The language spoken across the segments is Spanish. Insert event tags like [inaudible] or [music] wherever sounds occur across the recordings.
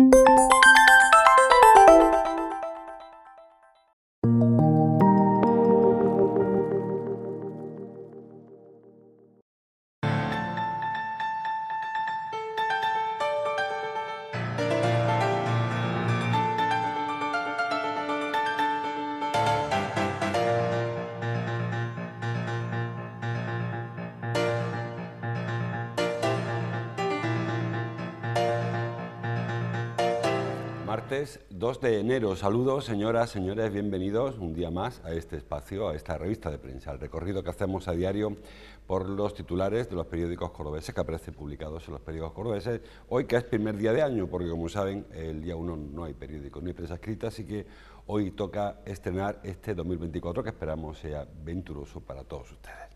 Música 2 de enero. Saludos, señoras, señores, bienvenidos un día más a este espacio, a esta revista de prensa, al recorrido que hacemos a diario por los titulares de los periódicos cordobeses que aparecen publicados en los periódicos cordobeses. Hoy que es primer día de año, porque como saben, el día 1 no hay periódicos ni prensa escrita, así que hoy toca estrenar este 2024 que esperamos sea venturoso para todos ustedes.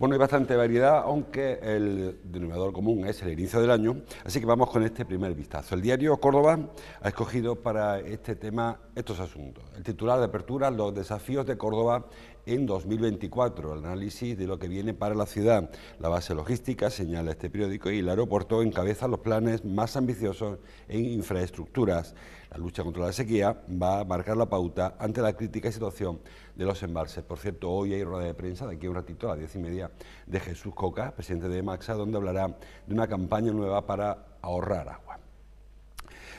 Bueno, hay bastante variedad, aunque el denominador común es el inicio del año, así que vamos con este primer vistazo. El diario Córdoba ha escogido para este tema estos asuntos. El titular de apertura, los desafíos de Córdoba en 2024. El análisis de lo que viene para la ciudad, la base logística, señala este periódico, y el aeropuerto encabeza los planes más ambiciosos en infraestructuras. La lucha contra la sequía va a marcar la pauta ante la crítica situación de los embalses. Por cierto, hoy hay rueda de prensa, de aquí a un ratito, a las diez y media, de Jesús Coca, presidente de Maxa, donde hablará de una campaña nueva para ahorrar agua.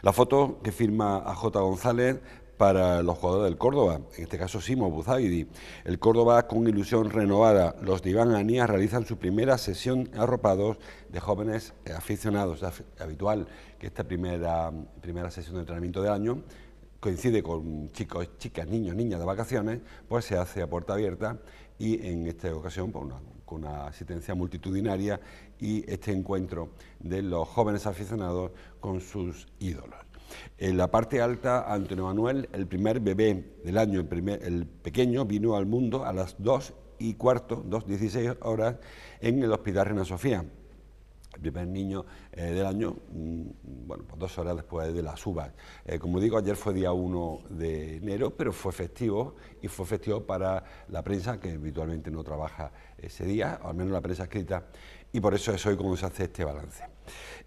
La foto que firma a J. González para los jugadores del Córdoba, en este caso Simo Buzaidi. El Córdoba con ilusión renovada, los de Anías realizan su primera sesión arropados de jóvenes eh, aficionados. Es habitual que esta primera, primera sesión de entrenamiento del año coincide con chicos, chicas, niños, niñas de vacaciones, pues se hace a puerta abierta y en esta ocasión pues, con una asistencia multitudinaria y este encuentro de los jóvenes aficionados con sus ídolos. En la parte alta, Antonio Manuel, el primer bebé del año, el, pequeño, vino al mundo a las 2 y cuarto, 2.16 horas, en el Hospital Reina Sofía. El primer niño eh, del año, mm, bueno, pues dos horas después de la suba. Eh, como digo, ayer fue día 1 de enero, pero fue festivo y fue festivo para la prensa, que habitualmente no trabaja ese día, o al menos la prensa escrita, y por eso es hoy como se hace este balance.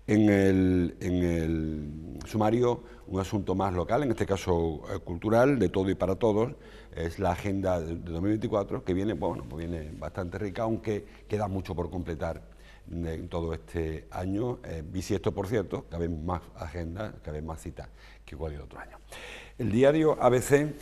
En el, sumario, un asunto más local, en este caso eh, cultural, de todo y para todos, es la agenda de 2024, que viene, bueno, pues viene bastante rica, aunque queda mucho por completar en todo este año, eh, bisiesto por cierto, que más agendas, que más citas que cualquier otro año. El diario ABC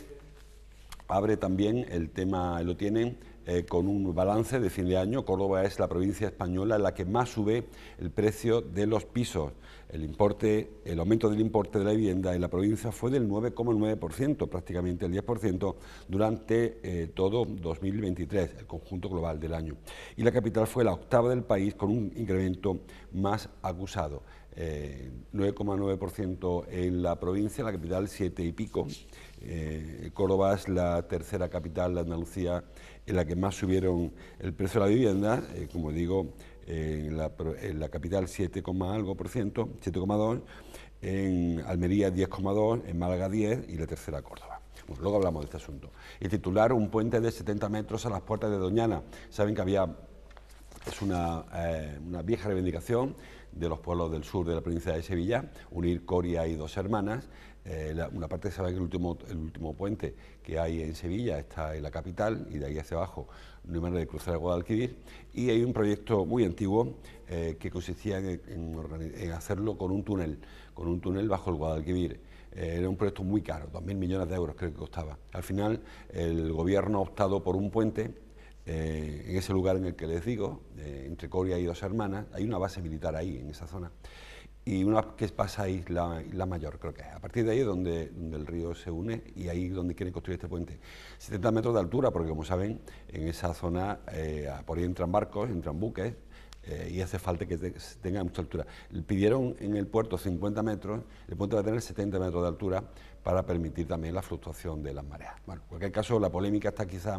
abre también el tema, lo tienen, eh, con un balance de fin de año, Córdoba es la provincia española en la que más sube el precio de los pisos. El, importe, el aumento del importe de la vivienda en la provincia fue del 9,9%, prácticamente el 10%, durante eh, todo 2023, el conjunto global del año. Y la capital fue la octava del país con un incremento más acusado. 9,9% eh, en la provincia, la capital 7 y pico. Córdoba es la tercera capital de Andalucía en la que más subieron el precio de la vivienda, eh, como digo, en la, capital 7, algo por ciento, 7,2, en Almería 10,2, en Málaga 10 y la tercera Córdoba. luego hablamos de este asunto. Y titular un puente de 70 metros a las puertas de Doñana. Saben que había, es una, eh, una vieja reivindicación de los pueblos del sur de la provincia de Sevilla, unir Coria y dos hermanas, eh, una parte sabe que el último, el último puente que hay en Sevilla está en la capital y de ahí hacia abajo no hay manera de cruzar el Guadalquivir. Y hay un proyecto muy antiguo eh, que consistía en, hacerlo con un túnel, con un túnel bajo el Guadalquivir. Eh, era un proyecto muy caro, 2.000 millones de euros creo que costaba. Al final el gobierno ha optado por un puente en ese lugar en el que les digo, entre Coria y Dos Hermanas. Hay una base militar ahí, en esa zona y una que pasa a Isla, la Mayor, creo que es. A partir de ahí es donde, el río se une y ahí es donde quieren construir este puente. 70 metros de altura, porque como saben, en esa zona eh, por ahí entran barcos, entran buques, eh, y hace falta que tenga mucha altura. Pidieron en el puerto 50 metros, el puente va a tener 70 metros de altura para permitir también la fluctuación de las mareas. Bueno, en cualquier caso, la polémica está quizá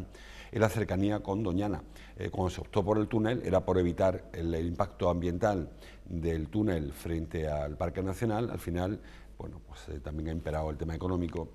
en la cercanía con Doñana. Eh, cuando se optó por el túnel era por evitar el, impacto ambiental del túnel frente al Parque Nacional. Al final, bueno, pues eh, también ha imperado el tema económico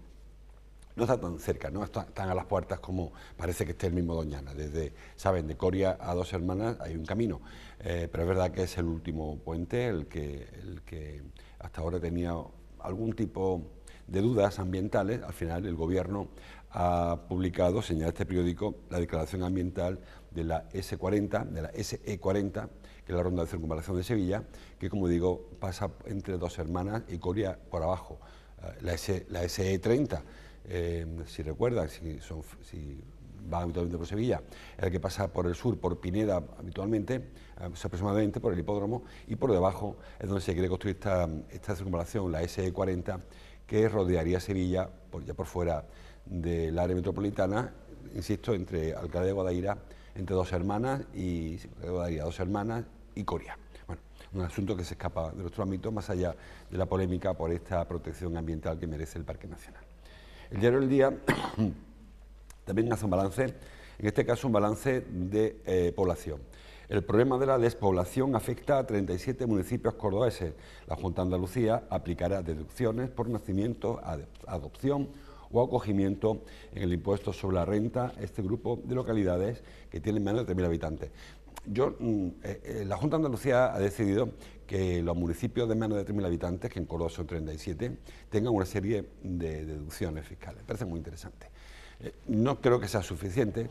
no está tan cerca, no está, tan a las puertas como parece que esté el mismo Doñana. Desde, saben, de Coria a dos hermanas hay un camino, eh, pero es verdad que es el último puente, el que, el que hasta ahora tenía algún tipo de dudas ambientales. Al final el gobierno ha publicado, señala este periódico, la declaración ambiental de la S40, de la SE40, que es la ronda de circunvalación de Sevilla, que como digo pasa entre dos hermanas y Coria por abajo, eh, la, S, la SE30 Em, si recuerdan, si, son, habitualmente por Sevilla, el que pasa por el sur, por Pineda habitualmente, eh, aproximadamente por el hipódromo, y por debajo es donde se quiere construir esta, circunvalación, la SE40, que rodearía Sevilla, ya por fuera del área metropolitana, insisto, entre Alcalá de Guadaira, entre dos hermanas y dos hermanas y Coria. Bueno, un asunto que se escapa de nuestro ámbito, más allá de la polémica por esta protección ambiental que merece el Parque Nacional. El diario El Día [clears throat] también hace un balance, en este caso un balance de eh, población. El problema de la despoblación afecta a 37 municipios cordobeses. La Junta de Andalucía aplicará deducciones por nacimiento, adopción o acogimiento en el impuesto sobre la renta a este grupo de localidades que tienen menos de 3.000 habitantes yo, mm, eh, eh, la Junta de Andalucía ha decidido que los municipios de menos de 3.000 habitantes, que en Córdoba son 37, tengan una serie de deducciones fiscales. parece muy interesante. Eh, no creo que sea suficiente,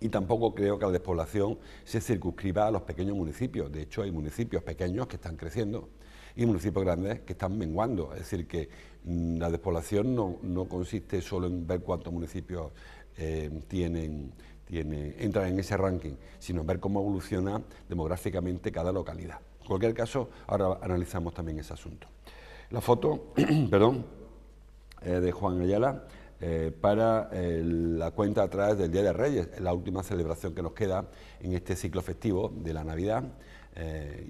y tampoco creo que la despoblación se circunscriba a los pequeños municipios. De hecho, hay municipios pequeños que están creciendo y municipios grandes que están menguando. Es decir, que mm, la despoblación no, consiste solo en ver cuántos municipios tienen entra en ese ranking, sino ver cómo evoluciona demográficamente cada localidad. En cualquier caso, ahora analizamos también ese asunto. La foto, [clears throat] perdón, eh, de Juan Ayala eh, para eh, la cuenta atrás del Día de Reyes, la última celebración que nos queda en este ciclo festivo de la Navidad.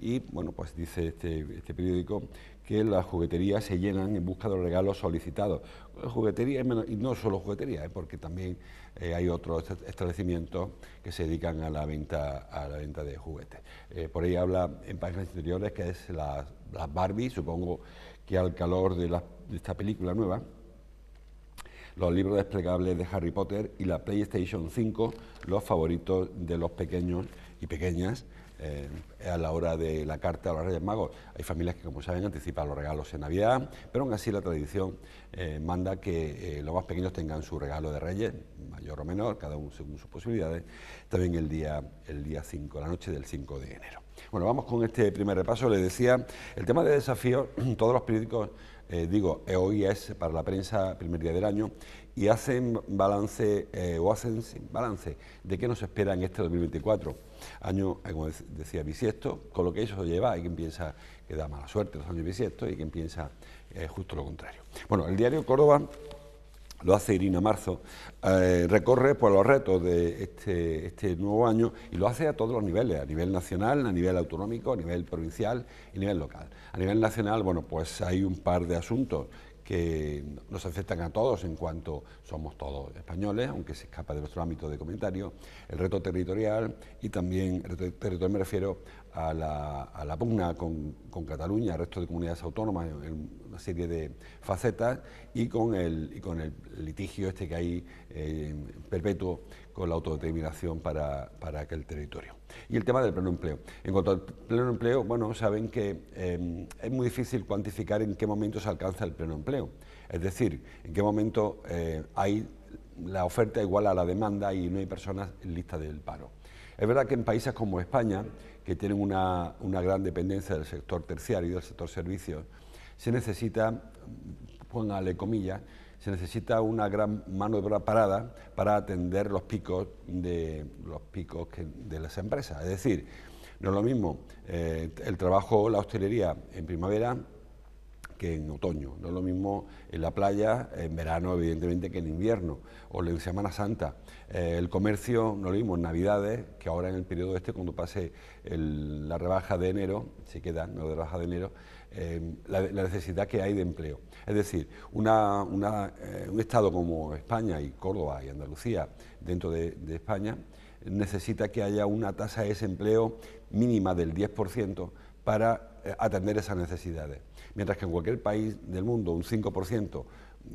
y bueno, pues dice este, este periódico que las jugueterías se llenan en busca de los regalos solicitados. Juguetería y no solo juguetería, ¿eh? porque también eh, hay otros establecimientos que se dedican a la venta, a la venta de juguetes. Eh, por ahí habla en páginas interiores que es las la Barbie, supongo que al calor de, de esta película nueva, los libros desplegables de Harry Potter y la PlayStation 5, los favoritos de los pequeños y pequeñas eh, a la hora de la carta a los Reyes Magos. Hay familias que, como saben, anticipan los regalos en Navidad, pero aún así la tradición eh, manda que eh, los más pequeños tengan su regalo de Reyes, mayor o menor, cada uno según sus posibilidades, también el día, el día 5, la noche del 5 de enero. Bueno, vamos con este primer repaso. Les decía, el tema de desafío, [clears throat] todos los periódicos, digo, hoy es para la prensa primer día del año y hacen balance o hacen balance de qué nos espera en este 2024. Año, eh, como decía, bisiesto, con lo que eso lleva, hay quien piensa que da mala suerte los años bisiestos y quien piensa eh, justo lo contrario. Bueno, el diario Córdoba lo hace Irina Marzo, eh, recorre por pues, los retos de este, este, nuevo año y lo hace a todos los niveles, a nivel nacional, a nivel autonómico, a nivel provincial y a nivel local. A nivel nacional, bueno, pues hay un par de asuntos que nos afectan a todos en cuanto somos todos españoles, aunque se escapa de nuestro ámbito de comentario, el reto territorial y también, el reto territorial me refiero a la, pugna con, Cataluña, el resto de comunidades autónomas, en una serie de facetas, y con el, con el litigio este que hay eh, perpetuo con la autodeterminación para, aquel territorio. Y el tema del pleno empleo. En cuanto al pleno empleo, bueno, saben que eh, es muy difícil cuantificar en qué momento se alcanza el pleno empleo. Es decir, en qué momento eh, hay la oferta igual a la demanda y no hay personas en lista del paro. Es verdad que en países como España, que tienen una, una gran dependencia del sector terciario y del sector servicios, se necesita, póngale comillas, se necesita una gran mano de obra parada para atender los picos de, los picos de las empresas. Es decir, no es lo mismo eh, el trabajo, la hostelería en primavera que en otoño, no es lo mismo en la playa en verano, evidentemente, que en invierno, o en Semana Santa. Eh, el comercio, no lo mismo en Navidades, que ahora en el periodo este, cuando pase la rebaja de enero, se queda la rebaja de enero, Em, la, necesidad que hay de empleo. Es decir, eh, un Estado como España y Córdoba y Andalucía dentro de, de España necesita que haya una tasa de desempleo mínima del 10% para eh, atender esas necesidades. Mientras que en cualquier país del mundo un 5%,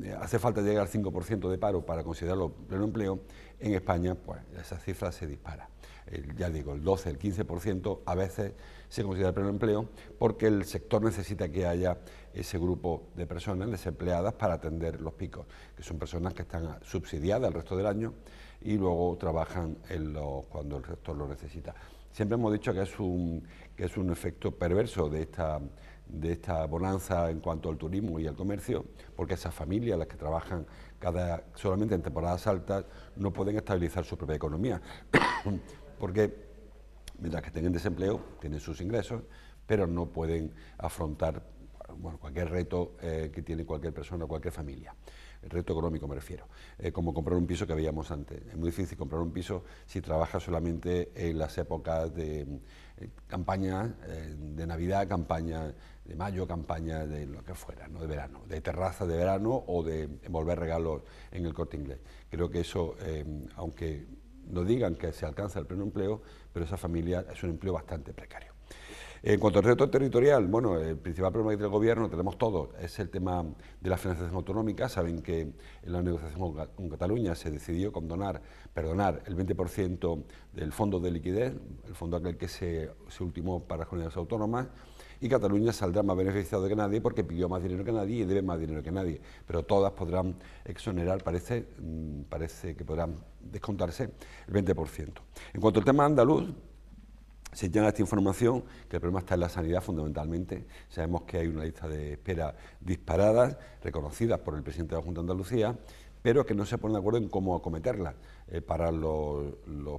eh, hace falta llegar al 5% de paro para considerarlo pleno empleo, en España pues esa cifra se dispara. ya digo, el 12, el 15% a veces se considera pleno empleo porque el sector necesita que haya ese grupo de personas desempleadas para atender los picos, que son personas que están subsidiadas el resto del año y luego trabajan cuando el sector lo necesita. Siempre hemos dicho que es un, que es un efecto perverso de esta de esta bonanza en cuanto al turismo y al comercio, porque esas familias, las que trabajan cada, solamente en temporadas altas, no pueden estabilizar su propia economía, [coughs] porque mientras que tienen desempleo, tienen sus ingresos, pero no pueden afrontar bueno, cualquier reto eh, que tiene cualquier persona, cualquier familia. El reto económico me refiero, eh, como comprar un piso que veíamos antes. Es muy difícil comprar un piso si trabaja solamente en las épocas de eh, campaña de Navidad, campaña de mayo, campaña de lo que fuera, ¿no? de verano, de terraza de verano o de envolver regalos en el corte inglés. Creo que eso, eh, aunque no digan que se alcanza el pleno empleo, pero esa familia es un empleo bastante precario. En cuanto al reto territorial, bueno, el principal problema que gobierno, tenemos todos, es el tema de la financiación autonómica. Saben que en la negociación con Cataluña se decidió condonar, perdonar el 20% del fondo de liquidez, el fondo aquel que se ultimó para las comunidades autónomas, y Cataluña saldrá más beneficiado que nadie porque pidió más dinero que nadie y debe más dinero que nadie. Pero todas podrán exonerar, parece, mm, parece que podrán descontarse el 20%. En cuanto al tema andaluz, se llena esta información que el problema está en la sanidad fundamentalmente. Sabemos que hay una lista de espera disparadas, reconocidas por el presidente de la Junta de Andalucía, pero que no se ponen de acuerdo en cómo acometerla. Eh, para los,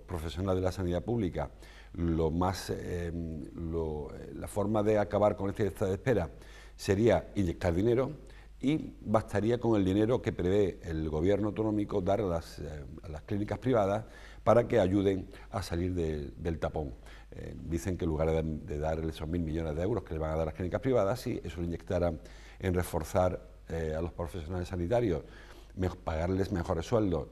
profesionales de la sanidad pública, lo más, em, eh, la forma de acabar con este estado de espera sería inyectar dinero y bastaría con el dinero que prevé el gobierno autonómico dar a las, eh, clínicas privadas para que ayuden a salir del tapón. dicen que en lugar de, dar esos mil millones de euros que le van a dar a las clínicas privadas, si eso lo inyectaran en reforzar a los profesionales sanitarios pagarles mejores sueldos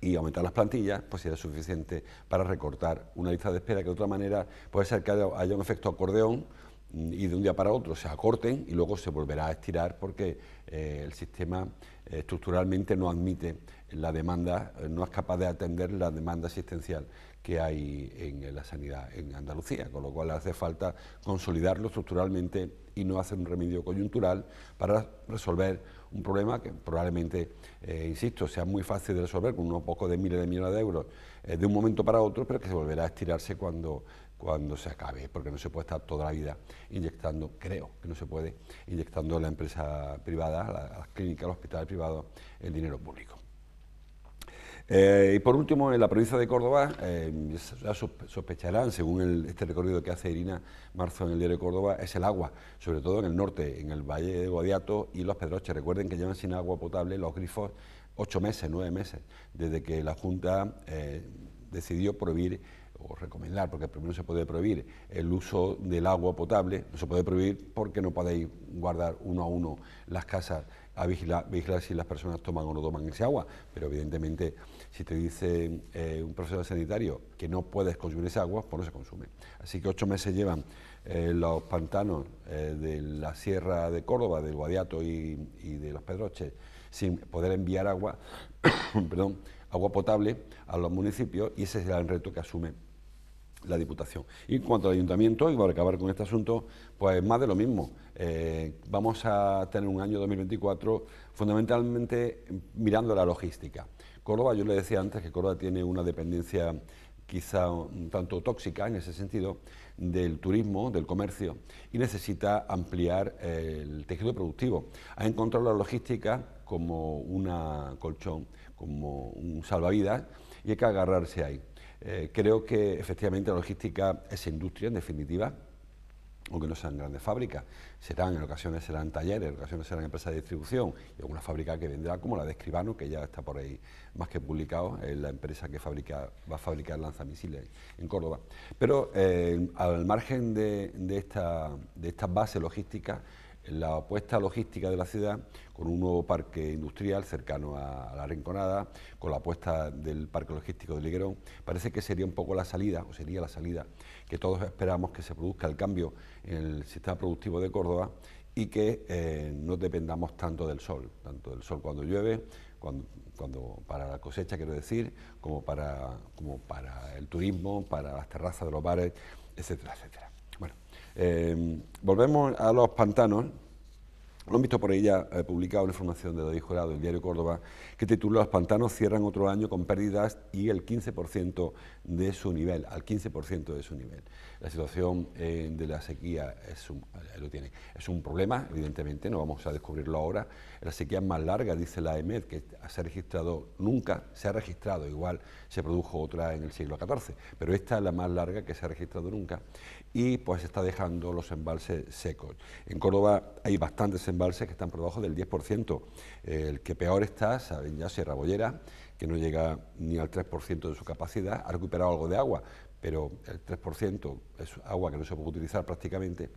y aumentar las plantillas, pues sería suficiente para recortar una lista de espera que de otra manera puede ser que haya, un efecto acordeón mm, y de un día para otro se acorten y luego se volverá a estirar porque eh, el sistema estructuralmente no admite la demanda, eh, no es capaz de atender la demanda asistencial que hay en la sanidad en Andalucía, con lo cual hace falta consolidarlo estructuralmente y no hacer un remedio coyuntural para resolver un problema que probablemente, eh, insisto, sea muy fácil de resolver con unos pocos de miles de millones de euros eh, de un momento para otro, pero que se volverá a estirarse cuando cuando se acabe, porque no se puede estar toda la vida inyectando, creo que no se puede, inyectando a la empresa privada, a la, a clínica, al hospital privado, el dinero público. Eh, y por último, en la provincia de Córdoba, eh, sospecharán, según este recorrido que hace Irina Marzo en el diario de Córdoba, es el agua, sobre todo en el norte, en el Valle de Guadiato y los Pedroches. Recuerden que llevan sin agua potable los grifos ocho meses, nueve meses, desde que la Junta eh, decidió prohibir recomendar, porque primero se puede prohibir el uso del agua potable, no se puede prohibir porque no podéis guardar uno a uno las casas a vigilar, si las personas toman o no toman ese agua, pero evidentemente si te dice eh, un profesor sanitario que no puedes consumir ese agua, pues no se consume. Así que ocho meses llevan eh, los pantanos eh, de la sierra de Córdoba, del Guadiato y, de los Pedroches, sin poder enviar agua, [coughs] perdón, agua potable a los municipios y ese es el reto que asume la Diputación. Y en cuanto al Ayuntamiento, y para acabar con este asunto, pues más de lo mismo. Eh, vamos a tener un año 2024 fundamentalmente mirando la logística. Córdoba, yo le decía antes que Córdoba tiene una dependencia quizá un tanto tóxica en ese sentido del turismo, del comercio, y necesita ampliar eh, el tejido productivo. Ha encontrado la logística como una colchón, como un salvavidas, y hay que agarrarse ahí. Eh, creo que efectivamente la logística es industria, en definitiva, aunque no sean grandes fábricas, serán, en ocasiones serán talleres, en ocasiones serán empresas de distribución y alguna fábrica que vendrá, como la de Escribano, que ya está por ahí más que publicado, es la empresa que fabrica, va a fabricar lanzamisiles en Córdoba. Pero eh, al margen de, de, esta, de esta base logística, la apuesta logística de la ciudad con un nuevo parque industrial cercano a, la Rinconada, con la apuesta del parque logístico de Liguerón, parece que sería un poco la salida, o sería la salida, que todos esperamos que se produzca el cambio en el sistema productivo de Córdoba y que eh, no dependamos tanto del sol, tanto del sol cuando llueve, cuando, cuando, para la cosecha quiero decir, como para, como para el turismo, para las terrazas de los bares, etcétera, etcétera. Em, volvemos a los pantanos. Lo han visto por ella eh, publicado una información de David Jurado, el diario Córdoba, que titula Los pantanos cierran otro año con pérdidas y el 15% de su nivel, al 15% de su nivel. La situación eh, de la sequía es un, lo tiene, es un problema, evidentemente, no vamos a descubrirlo ahora. La sequía es más larga, dice la EMED, que se ha registrado nunca, se ha registrado, igual se produjo otra en el siglo XIV, pero esta es la más larga que se ha registrado nunca y pues está dejando los embalses secos. En Córdoba hay bastantes embalses que están por debajo del 10%. El que peor está, saben ya, Sierra Bollera, que no llega ni al 3% de su capacidad, ha recuperado algo de agua, pero el 3% es agua que no se puede utilizar prácticamente.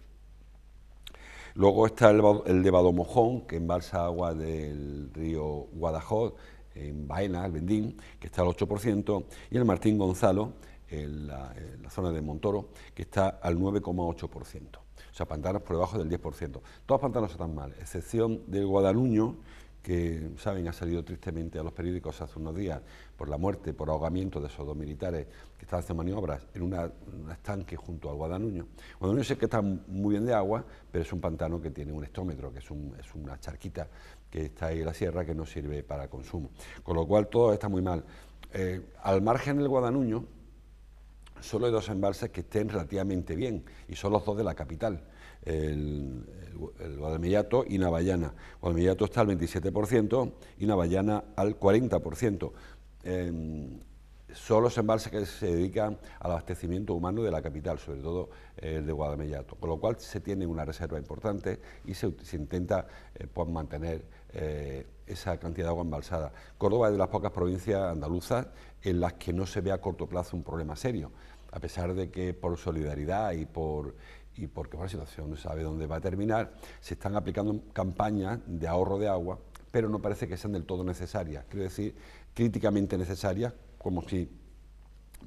Luego está el, el de Badomojón, que embalsa agua del río Guadajoz, en Baena, el Bendín, que está al 8%, y el Martín Gonzalo, en la, zona de Montoro, que está al 9,8%. O sea, pantanos por debajo del 10%. Todos pantanos están mal, excepción del Guadaluño, que, saben, ha salido tristemente a los periódicos hace unos días por la muerte, por ahogamiento de esos dos militares que estaban haciendo maniobras en un estanque junto al Guadaluño. Guadaluño sé que está muy bien de agua, pero es un pantano que tiene un estómetro, que es, una charquita que está ahí en la sierra que no sirve para consumo. Con lo cual todo está muy mal. Eh, al margen del Guadaluño, solo hay dos embalses que estén relativamente bien, y son los dos de la capital, el, el, y Navallana. Guadalmellato está al 27% y Navallana al 40%. Em, son los embalses que se dedican al abastecimiento humano de la capital, sobre todo eh, el de Guadalmellato, con lo cual se tiene una reserva importante y se, intenta eh, pues, mantener eh, esa cantidad de agua embalsada. Córdoba es de las pocas provincias andaluzas en las que no se ve a corto plazo un problema serio, a pesar de que por solidaridad y por y porque la situación no sabe dónde va a terminar, se están aplicando campañas de ahorro de agua, pero no parece que sean del todo necesarias, quiero decir, críticamente necesarias, como si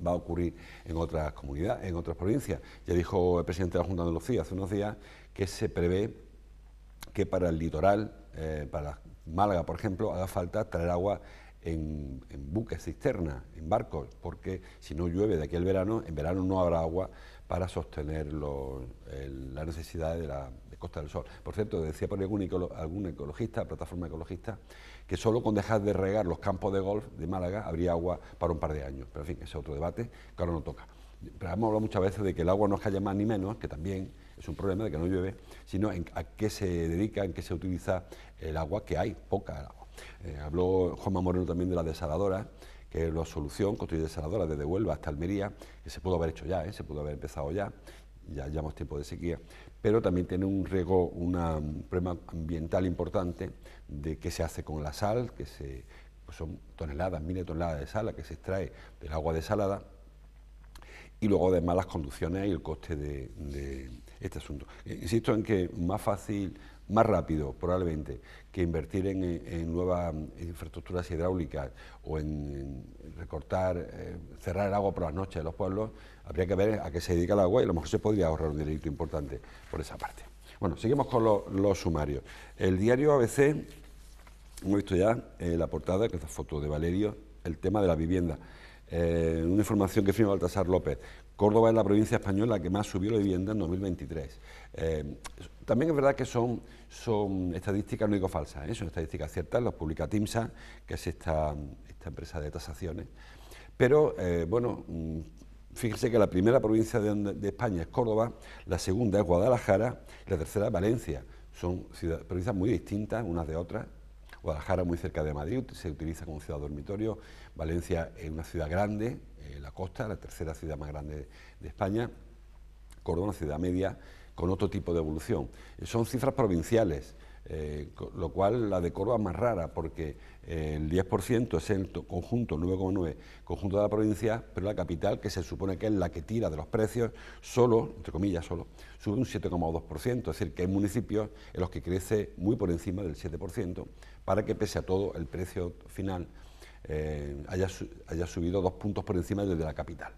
va a ocurrir en otras comunidades, en otras provincias. Ya dijo el presidente de la Junta de Andalucía hace unos días que se prevé que para el litoral, eh, para las Málaga, por ejemplo, haga falta traer agua en, buques, cisternas, en barcos, porque si no llueve de aquí al verano, en verano no habrá agua para sostener la necesidad de la Costa del Sol. Por cierto, decía por algún, algún ecologista, plataforma ecologista, que solo con dejar de regar los campos de golf de Málaga habría agua para un par de años. Pero en fin, ese es otro debate que ahora no toca. Pero hemos hablado muchas veces de que el agua no es que haya más ni menos, que también, es un problema de que no llueve, sino en, a qué se dedica, en qué se utiliza el agua, que hay poca agua. Eh, habló Juanma Moreno también de la desaladora, que es la solución, construir desaladoras desde Huelva hasta Almería, que se pudo haber hecho ya, eh, se pudo haber empezado ya, ya llevamos tiempo de sequía, pero también tiene un riesgo, una, un problema ambiental importante de qué se hace con la sal, que se, pues son toneladas, miles de toneladas de sal que se extrae del agua desalada, y luego además las conducciones y el coste de, este asunto. Eh, insisto en que más fácil, más rápido, probablemente, que invertir en, eh, nuevas mm, infraestructuras hidráulicas o en, recortar, eh, cerrar el agua por las noches de los pueblos, habría que ver a qué se dedica el agua y a lo mejor se podría ahorrar un delito importante por esa parte. Bueno, seguimos con los sumarios. El diario ABC, hemos visto ya la portada, que es foto de Valerio, el tema de la vivienda. Eh, una información que firma Baltasar López. Córdoba es la provincia española que más subió la vivienda en 2023. Eh, también es verdad que son, son estadísticas, no digo falsas, ¿eh? son estadísticas ciertas, las publica TIMSA, que es esta, esta empresa de tasaciones. Pero, bueno, mm, fíjense que la primera provincia de, España es Córdoba, la segunda es Guadalajara la tercera es Valencia. Son provincias muy distintas unas de otras. Guadalajara muy cerca de Madrid, se utiliza como ciudad dormitorio, Valencia es una ciudad grande, eh, la costa, la tercera ciudad más grande de España, Córdoba una ciudad media con otro tipo de evolución. Eh, son cifras provinciales, eh, lo cual la de Córdoba es más rara, porque el 10% es el conjunto, 9,9, conjunto de la provincia, pero la capital, que se supone que es la que tira de los precios, solo, entre comillas, solo, sube un 7,2%, es decir, que hay municipios en los que crece muy por encima del 7%, para que pese a todo el precio final eh, haya, haya, subido dos puntos por encima del de la capital,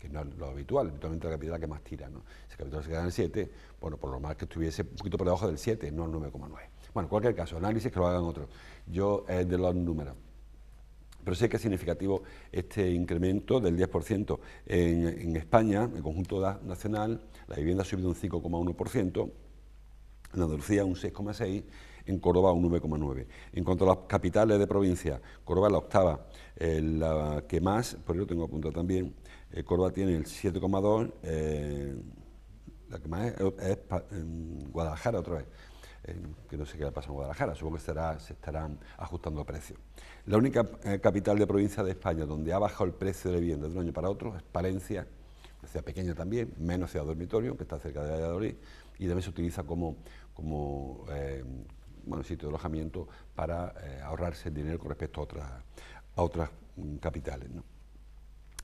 que no es lo habitual, habitualmente la capital es la que más tira. ¿no? Si la capital se queda en el 7, bueno, por lo más que estuviese un poquito por debajo del 7, no el 9,9. Bueno, cualquier caso, análisis que lo hagan otros. Yo es eh, de los números. Pero sé que es significativo este incremento del 10% en, en España, en el conjunto nacional, la vivienda ha subido un 5,1%, en Andalucía un 6,6% en Córdoba un 9,9. En cuanto a las capitales de provincia, Córdoba es la octava, eh, la que más, por eso tengo apuntado también, eh, Córdoba tiene el 7,2, eh, la que más es, Guadalajara otra vez, que no sé qué le pasa en Guadalajara, supongo que se estarán ajustando a precios. La única capital de provincia de España donde ha bajado el precio de la vivienda de un año para otro es Palencia, una ciudad pequeña también, menos ciudad dormitorio, que está cerca de Valladolid, y también se utiliza como, como, bueno, sitio de alojamiento para eh, ahorrarse el dinero con respecto a, otras, a otras mm, capitales.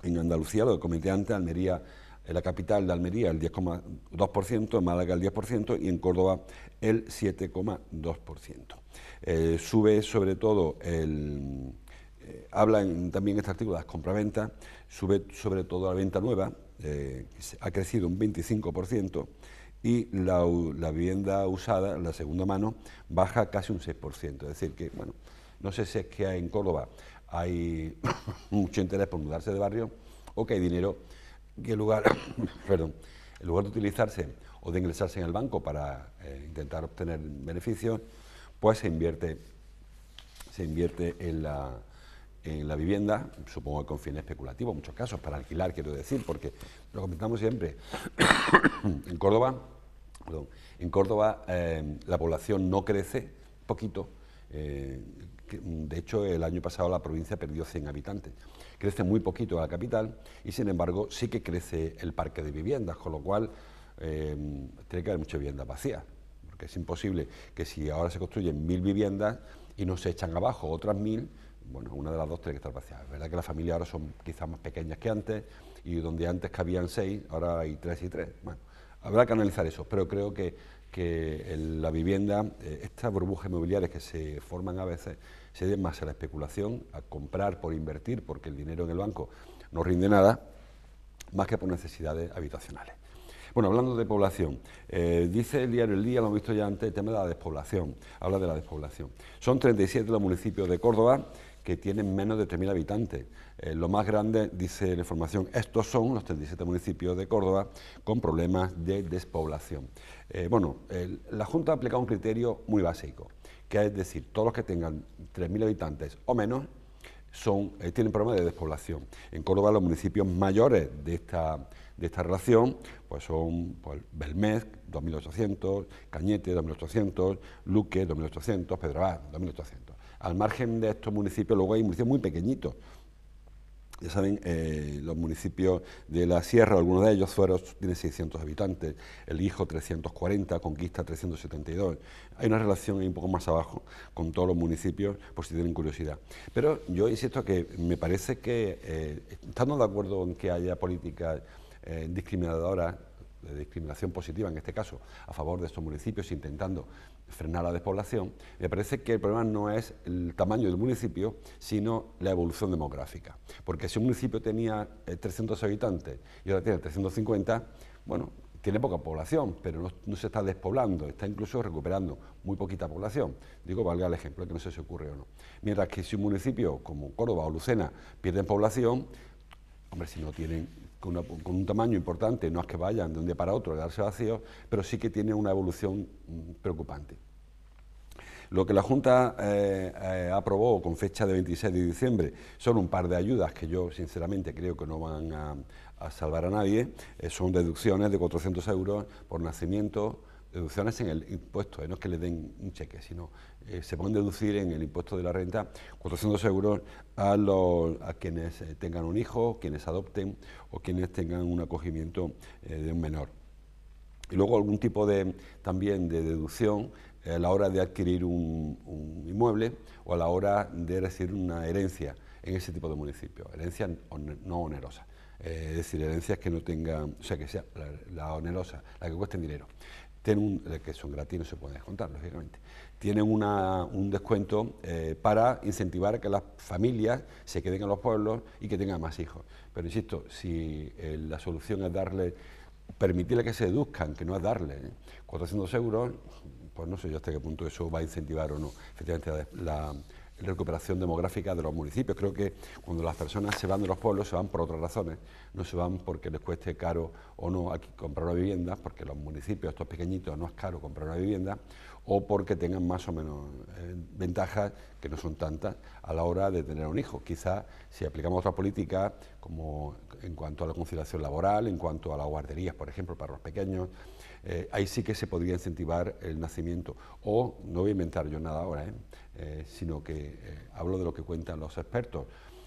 En Andalucía, lo que comenté antes, Almería, eh, la capital de Almería el 10,2%, en Málaga el 10% y en Córdoba el 7,2%. Eh, sube sobre todo el... Eh, en, también este artículo de las compraventas, sube sobre todo la venta nueva, ha crecido un 25%, y la, vivienda usada, la segunda mano, baja casi un 6%. Es decir, que, bueno, no sé si es que en Córdoba hay [coughs] mucho interés por mudarse de barrio o que hay dinero que en lugar, [coughs] perdón, lugar de utilizarse o de ingresarse en el banco para eh, intentar obtener beneficios, pues se invierte, se invierte en, la, en la vivienda, supongo que con fines especulativos, en muchos casos, para alquilar, quiero decir, porque lo comentamos siempre, [coughs] en Córdoba en Córdoba em, la población no crece, poquito. Eh, mm, de hecho, el año pasado la provincia perdió 100 habitantes. Crece muy poquito la capital y, sin embargo, sí que crece el parque de viviendas, con lo cual em, tiene que haber mucha vivienda vacía, porque es imposible que si ahora se construyen mil viviendas y no se echan abajo otras mil, bueno, una de las dos tiene que estar vacía. Es verdad que las familias ahora son quizás más pequeñas que antes y donde antes cabían seis, ahora hay tres y tres. Bueno, Habrá que analizar eso, pero creo que, la vivienda, eh, estas burbujas inmobiliarias que se forman a veces, se den más a la especulación, a comprar por invertir, porque el dinero en el banco no rinde nada, más que por necesidades habitacionales. Bueno, hablando de población, eh, dice el diario El Día, lo hemos visto ya antes, el tema de la despoblación, habla de la despoblación. Son 37 los municipios de Córdoba que tienen menos de 3.000 habitantes. Eh, lo más grande, dice la información, estos son los 37 municipios de Córdoba con problemas de despoblación. Eh, bueno, la Junta ha aplicado un criterio muy básico, que es decir, todos los que tengan 3.000 habitantes o menos son, eh, tienen problemas de despoblación. En Córdoba los municipios mayores de esta, de esta relación pues son pues, Belmez, 2.800, Cañete, 2.800, Luque, 2.800, Pedralá, 2.800. Al margen de estos municipios, luego hay municipios muy pequeñitos. Ya saben, eh, los municipios de la Sierra, algunos de ellos, Zueros, tiene 600 habitantes, El Hijo 340, Conquista 372. Hay una relación ahí un poco más abajo con todos los municipios, por si tienen curiosidad. Pero yo insisto que me parece que, eh, estando de acuerdo en que haya políticas eh, discriminadoras, de discriminación positiva en este caso, a favor de estos municipios, intentando frenar la despoblación, me parece que el problema no es el tamaño del municipio, sino la evolución demográfica. Porque si un municipio tenía 300 eh, habitantes y ahora tiene 350, bueno, tiene poca población, pero no, se está despoblando, está incluso recuperando muy poquita población. Digo, valga el ejemplo, que no sé si ocurre o no. Mientras que si un municipio como Córdoba o Lucena pierden población, hombre, si no tienen con, un tamaño importante, no es que vayan de un día para otro a darse vacíos, pero sí que tiene una evolución mm, preocupante. Lo que la Junta eh, eh, aprobó con fecha de 26 de diciembre son un par de ayudas que yo sinceramente creo que no van a, salvar a nadie, eh, son deducciones de 400 euros por nacimiento, deducciones en el impuesto, eh, no es que le den un cheque, sino eh, se pueden deducir en el impuesto de la renta 400 euros a, los, a quienes eh, tengan un hijo, quienes adopten o quienes tengan un acogimiento de un menor. Y luego algún tipo de, también de deducción a la hora de adquirir un, inmueble o a la hora de recibir una herencia en ese tipo de municipio, herencias no onerosas. es decir, herencias que no tengan, o sea, que sea la, onerosa, la que cueste dinero que son gratis, no se pueden descontar, lógicamente, tienen un descuento eh, para incentivar que las familias se queden en los pueblos y que tengan más hijos. Pero insisto, si eh, la solución es darle, permitirle que se deduzcan, que no es darle 400 ¿eh? euros, pues no sé yo hasta qué punto eso va a incentivar o no, efectivamente, la ...la recuperación demográfica de los municipios. Creo que cuando las personas se van de los pueblos se van por otras razones, no se van porque les cueste caro o no aquí comprar una vivienda, porque los municipios, estos pequeñitos, no es caro comprar una vivienda, o porque tengan más o menos eh, ventajas que no son tantas a la hora de tener un hijo. Quizás si aplicamos otra política... como en cuanto a la conciliación laboral, en cuanto a las guarderías, por ejemplo, para los pequeños, eh, ahí sí que se podría incentivar el nacimiento. O, no voy a inventar yo nada ahora, ¿eh? Eh, sino que eh, hablo de lo que cuentan los expertos,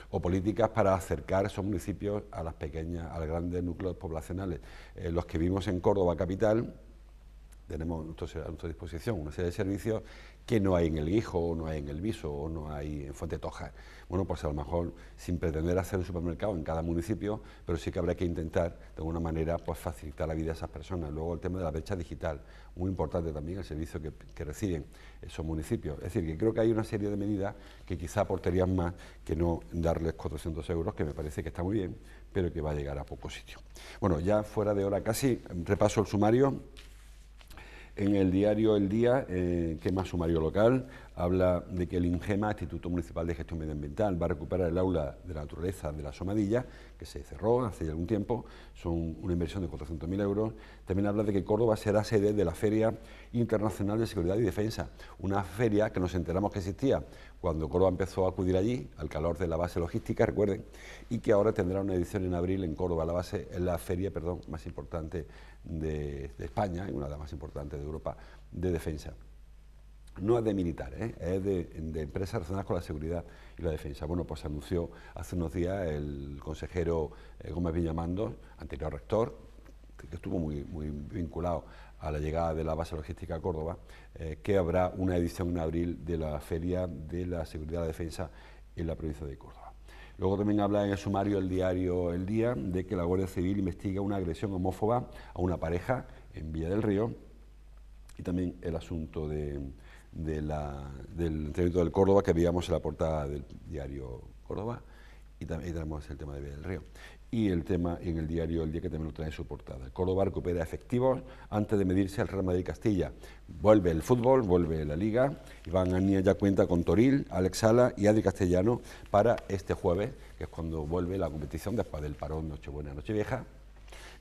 o políticas para acercar esos municipios a las pequeñas, a los grandes núcleos poblacionales. Eh, los que vimos en Córdoba capital, tenemos a nuestra disposición una serie de servicios que no hay en el Guijo, o no hay en el Viso, o no hay en Fuente Toja. Bueno, pues a lo mejor sin pretender hacer un supermercado en cada municipio, pero sí que habrá que intentar de alguna manera pues, facilitar la vida a esas personas. Luego el tema de la brecha digital, muy importante también el servicio que, que reciben esos municipios. Es decir, que creo que hay una serie de medidas que quizá aportarían más que no darles 400 euros, que me parece que está muy bien, pero que va a llegar a poco sitio. Bueno, ya fuera de hora casi, repaso el sumario. En el diario El Día, eh, que más sumario local, habla de que el INGEMA, Instituto Municipal de Gestión Medioambiental, va a recuperar el aula de la naturaleza de la Somadilla, que se cerró hace ya algún tiempo, son una inversión de 400.000 euros. También habla de que Córdoba será sede de la Feria Internacional de Seguridad y Defensa, una feria que nos enteramos que existía cuando Córdoba empezó a acudir allí, al calor de la base logística, recuerden, y que ahora tendrá una edición en abril en Córdoba, la base, la feria perdón, más importante de, España, y una de las más importantes de Europa, de defensa. No es de militares, ¿eh? es de, empresas relacionadas con la seguridad y la defensa. Bueno, pues anunció hace unos días el consejero eh, Gómez Villamando, anterior rector, que estuvo muy, muy vinculado a la llegada de la base logística a Córdoba, eh, que habrá una edición en abril de la Feria de la Seguridad y la Defensa en la provincia de Córdoba. Luego también habla en el sumario el diario El Día de que la Guardia Civil investiga una agresión homófoba a una pareja en Villa del Río y también el asunto del entrenamiento del Córdoba que veíamos en la portada del diario Córdoba y también tenemos el tema de Villa del Río y el tema en el diario El Día que también lo trae su portada. Córdoba recupera efectivos antes de medirse al Real Madrid Castilla. Vuelve el fútbol, vuelve la liga. Iván Anía ya cuenta con Toril, Alex Sala y Adri Castellano para este jueves, que es cuando vuelve la competición después del parón Nochebuena, Nochevieja.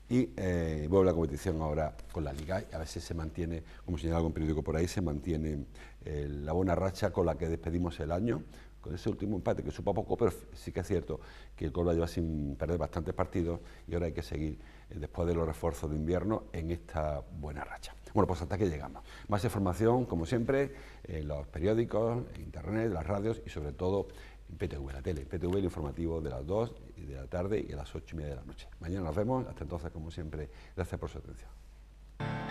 Y eh, vuelve la competición ahora con la liga. Y a veces se mantiene, como señala algún periódico por ahí, se mantiene eh, la buena racha con la que despedimos el año con ese último empate que supo poco, pero sí que es cierto que el Córdoba lleva sin perder bastantes partidos y ahora hay que seguir eh, después de los refuerzos de invierno en esta buena racha. Bueno, pues hasta aquí llegamos. Más información, como siempre, en los periódicos, en internet, en las radios y sobre todo en PTV, la tele, PTV el informativo de las 2 de la tarde y a las 8 y media de la noche. Mañana nos vemos, hasta entonces, como siempre, gracias por su atención.